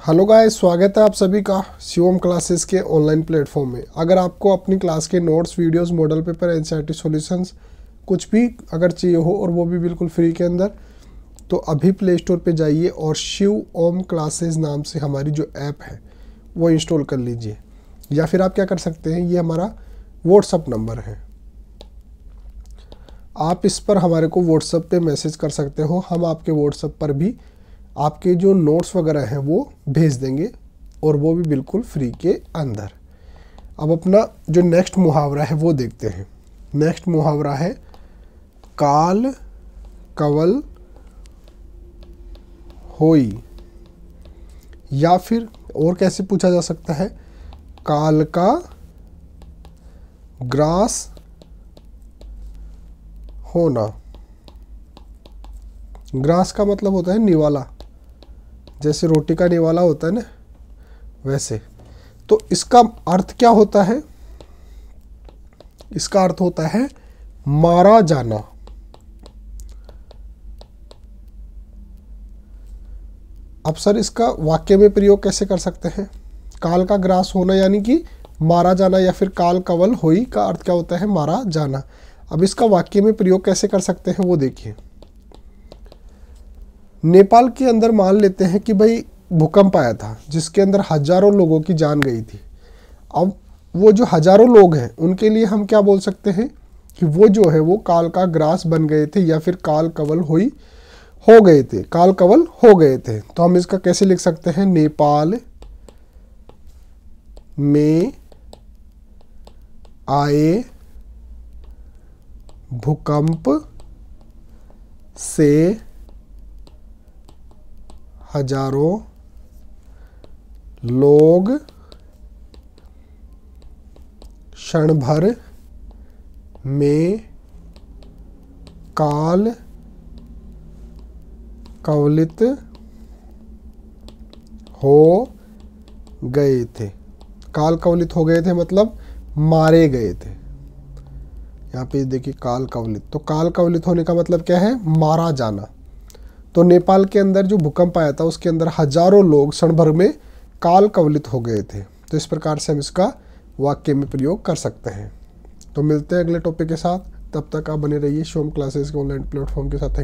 hello guys स्वागत है आप सभी का शिवम क्लासेस के ऑनलाइन प्लेटफॉर्म में अगर आपको अपनी क्लास के नोट्स वीडियोस मॉडल पेपर एन सी कुछ भी अगर चाहिए हो और वो भी बिल्कुल फ्री के अंदर तो अभी प्ले स्टोर पर जाइए और शिव ओम क्लासेस नाम से हमारी जो ऐप है वो इंस्टॉल कर लीजिए या फिर आप क्या कर सकते हैं ये हमारा व्हाट्सअप नंबर है आप इस पर हमारे को व्हाट्सअप पे मैसेज कर सकते हो हम आपके व्हाट्सअप पर भी आपके जो नोट्स वगैरह हैं वो भेज देंगे और वो भी बिल्कुल फ्री के अंदर अब अपना जो नेक्स्ट मुहावरा है वो देखते हैं नेक्स्ट मुहावरा है काल कवल होई या फिर और कैसे पूछा जा सकता है काल का ग्रास होना ग्रास का मतलब होता है निवाला जैसे रोटी का निवाला होता है ना वैसे तो इसका अर्थ क्या होता है इसका अर्थ होता है मारा जाना अब सर इसका वाक्य में प्रयोग कैसे कर सकते हैं काल का ग्रास होना यानी कि मारा जाना या फिर काल कवल होई का अर्थ क्या होता है मारा जाना अब इसका वाक्य में प्रयोग कैसे कर सकते हैं वो देखिए नेपाल के अंदर मान लेते हैं कि भाई भूकंप आया था जिसके अंदर हजारों लोगों की जान गई थी अब वो जो हजारों लोग हैं उनके लिए हम क्या बोल सकते हैं कि वो जो है वो काल का ग्रास बन गए थे या फिर काल कवल हुई हो गए थे काल कवल हो गए थे तो हम इसका कैसे लिख सकते हैं नेपाल में आए भूकंप से हजारों लोग क्षण भर में काल कवलित हो गए थे काल कवलित हो गए थे मतलब मारे गए थे यहाँ पे देखिए काल कवलित तो काल कवलित होने का मतलब क्या है मारा जाना तो नेपाल के अंदर जो भूकंप आया था उसके अंदर हजारों लोग क्षणभर में काल कवलित हो गए थे तो इस प्रकार से हम इसका वाक्य में प्रयोग कर सकते हैं तो मिलते हैं अगले टॉपिक के साथ तब तक आप बने रहिए शोम क्लासेस के ऑनलाइन प्लेटफॉर्म के साथ